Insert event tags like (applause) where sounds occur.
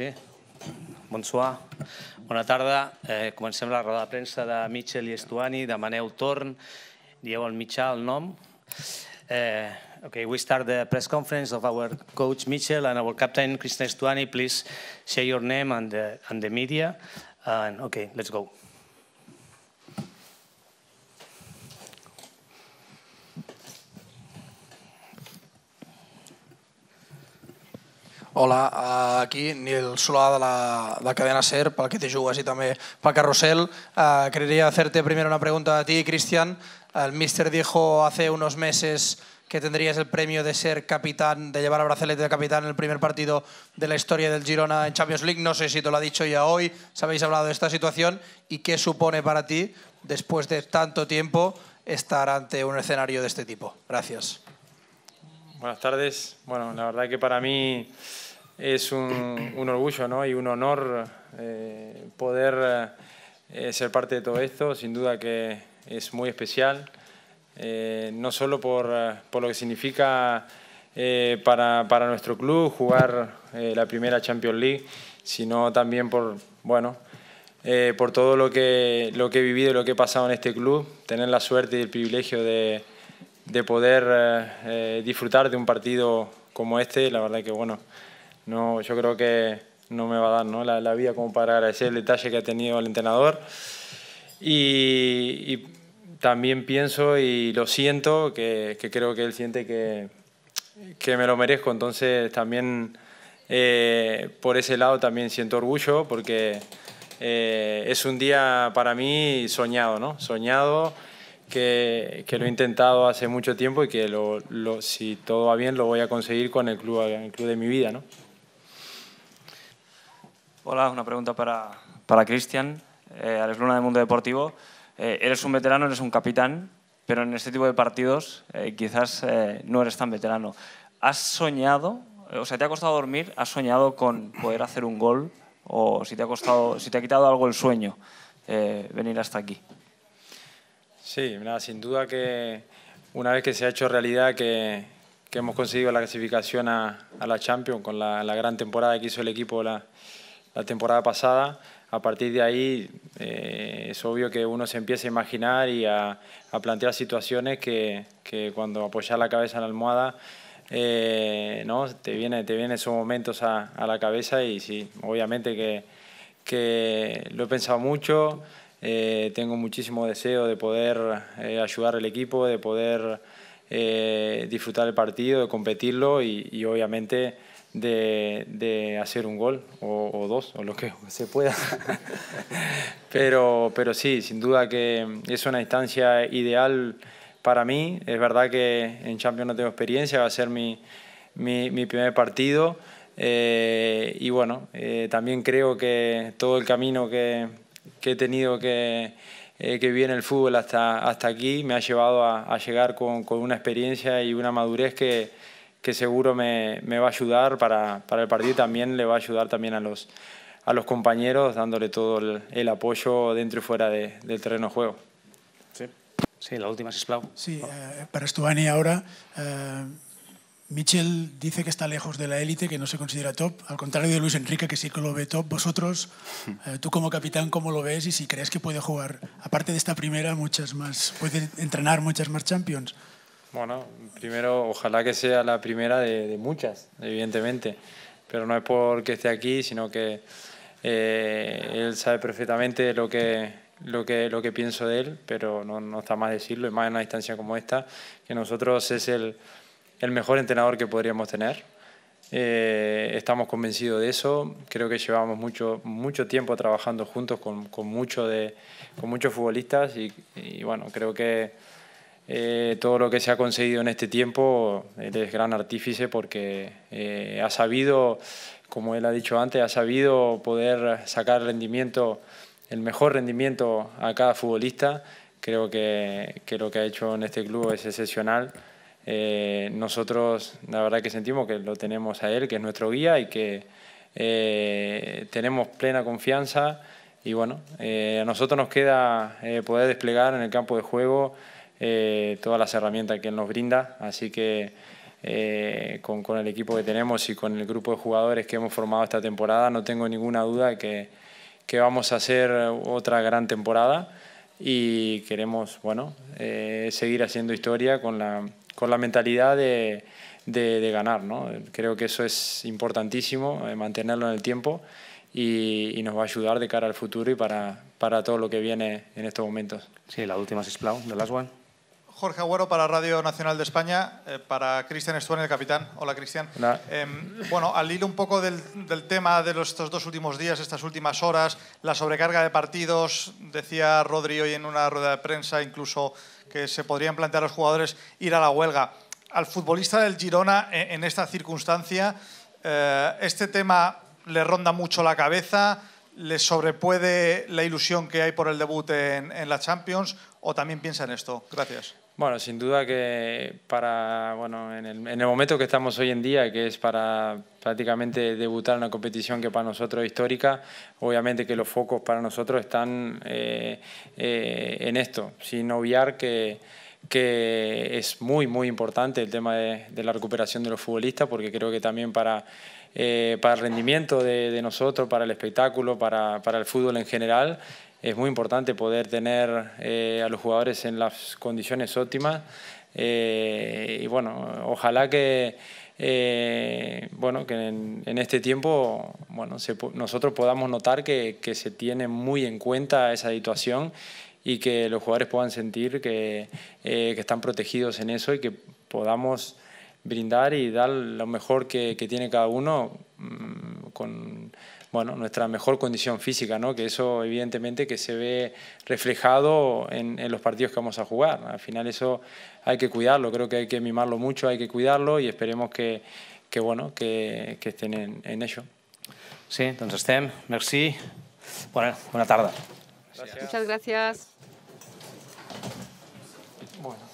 Sí. Bonsoir. Bona tarda. Eh, comencem la roda de premsa de Mitchell i Estuani. Demaneu torn. Dieu al mitjà el nom. Eh, okay, we start the press conference of our coach Mitchell and our captain Christian Estuani. Please share your name and the, and the media. And okay, let's go. Hola, aquí el Solá de la, Cadena SER, para que te jugues y también para Carrusel. Eh, quería hacerte primero una pregunta a ti, Cristian. El míster dijo hace unos meses que tendrías el premio de ser capitán, de llevar a brazalete de capitán en el primer partido de la historia del Girona en Champions League. No sé si te lo ha dicho ya hoy, si habéis hablado de esta situación y qué supone para ti, después de tanto tiempo, estar ante un escenario de este tipo. Gracias. Buenas tardes. Bueno, la verdad que para mí es un, orgullo ¿no? y un honor eh, poder eh, ser parte de todo esto. Sin duda que es muy especial, eh, no solo por, lo que significa para, nuestro club jugar la primera Champions League, sino también por, bueno, por todo lo que, lo que he vivido y lo que he pasado en este club, tener la suerte y el privilegio de de poder eh, eh, disfrutar de un partido como este, la verdad que bueno, no, yo creo que no me va a dar ¿no? la, la, vida como para agradecer el detalle que ha tenido el entrenador. Y, también pienso y lo siento, que, que, creo que él siente que, que me lo merezco, entonces también eh, por ese lado también siento orgullo porque es un día para mí soñado, ¿no? Soñado que, que, lo he intentado hace mucho tiempo y que lo, lo, si todo va bien lo voy a conseguir con el club, el club de mi vida. ¿no? Hola, una pregunta para, para Cristian, eh, Alex Luna del Mundo Deportivo. Eh, eres un veterano, eres un capitán, pero en este tipo de partidos eh, quizás eh, no eres tan veterano. ¿Has soñado, o sea, te ha costado dormir, has soñado con poder hacer un gol o si te ha, costado, si te ha quitado algo el sueño venir hasta aquí? Sí, sin duda que una vez que se ha hecho realidad que, que hemos conseguido la clasificación a, a la Champions con la, la, gran temporada que hizo el equipo la, la temporada pasada, a partir de ahí eh, es obvio que uno se empieza a imaginar y a, a plantear situaciones que, que, cuando apoyas la cabeza en la almohada eh, ¿no? te vienen te viene esos momentos a, a, la cabeza y sí, obviamente que, que lo he pensado mucho. Eh, tengo muchísimo deseo de poder eh, ayudar al equipo, de poder eh, disfrutar el partido, de competirlo y, y obviamente de, de, hacer un gol o, dos o lo que (laughs) se pueda. (laughs) pero, pero sí, sin duda que es una instancia ideal para mí. Es verdad que en Champions no tengo experiencia, va a ser mi, mi, mi primer partido. y bueno, también creo que todo el camino que, que he tenido que, eh, que viene el fútbol hasta, hasta aquí me ha llevado a, llegar con, con, una experiencia y una madurez que, que seguro me, me, va a ayudar para, para, el partido también le va a ayudar también a los, a los compañeros, dándole todo el, apoyo dentro y fuera de, del terreno de juego. Sí. sí, la última, es Sí, eh, para Estuani ahora... Eh, Mitchell dice que está lejos de la élite, que no se considera top. Al contrario de Luis Enrique, que sí que lo ve top. Vosotros, (laughs) eh, tú como capitán, ¿cómo lo ves? Y si crees que puede jugar, aparte de esta primera, muchas más, puede entrenar muchas más Champions. Bueno, primero, ojalá que sea la primera de, muchas, evidentemente. Pero no es porque esté aquí, sino que eh, él sabe perfectamente lo que, lo que, lo que pienso de él, pero no, no está más decirlo, y más en una distancia como esta, que nosotros es el el mejor entrenador que podríamos tener. Eh, estamos convencidos de eso. Creo que llevamos mucho, mucho tiempo trabajando juntos con, con muchos futbolistas y, bueno, creo que eh, todo lo que se ha conseguido en este tiempo, es gran artífice porque eh, ha sabido, como él ha dicho antes, ha sabido poder sacar rendimiento, el mejor rendimiento a cada futbolista. Creo que lo que ha hecho en este club es excepcional. Eh, nosotros la verdad que sentimos que lo tenemos a él, que es nuestro guía y que eh, tenemos plena confianza y bueno, eh, a nosotros nos queda poder desplegar en el campo de juego todas las herramientas que él nos brinda, así que con, con, el equipo que tenemos y con el grupo de jugadores que hemos formado esta temporada no tengo ninguna duda que, que vamos a hacer otra gran temporada y queremos bueno, seguir haciendo historia con la con la mentalidad de, de, ganar. ¿no? Creo que eso es importantísimo, eh, mantenerlo en el tiempo y, y, nos va a ayudar de cara al futuro y para, para todo lo que viene en estos momentos. Sí, la última es de las One. Jorge Agüero para Radio Nacional de España, eh, para Cristian Estuán, el capitán. Hola, Cristian. Eh, bueno, al hilo un poco del, del tema de los, estos dos últimos días, estas últimas horas, la sobrecarga de partidos, decía Rodri hoy en una rueda de prensa, incluso que se podrían plantear los jugadores ir a la huelga. Al futbolista del Girona, en esta circunstancia, eh, este tema le ronda mucho la cabeza, le sobrepuede la ilusión que hay por el debut en, en la Champions o también piensa en esto. Gracias. Bueno, sin duda que para, bueno, en el, en momento que estamos hoy en día, que es para prácticamente debutar en una competición que para nosotros es histórica, obviamente que los focos para nosotros están eh, eh, en esto, sin obviar que, es muy, muy importante el tema de, la recuperación de los futbolistas, porque creo que también para, eh, el rendimiento de, nosotros, para el espectáculo, para el fútbol en general, es muy importante poder tener eh, a los jugadores en las condiciones óptimas. Eh, y bueno, ojalá que, eh, bueno, que en, este tiempo bueno, nosotros podamos notar que, se tiene muy en cuenta esa situación y que los jugadores puedan sentir que, que están protegidos en eso y que podamos brindar y dar lo mejor que, que tiene cada uno mm, con bueno, nuestra mejor condición física, ¿no? que eso evidentemente que se ve reflejado en, en, los partidos que vamos a jugar. Al final eso hay que cuidarlo, creo que hay que mimarlo mucho, hay que cuidarlo y esperemos que, que bueno, que, que estén en, ello. Sí, entonces Sten, Merci. Bueno, buena tarde. Muchas gracias. Bueno.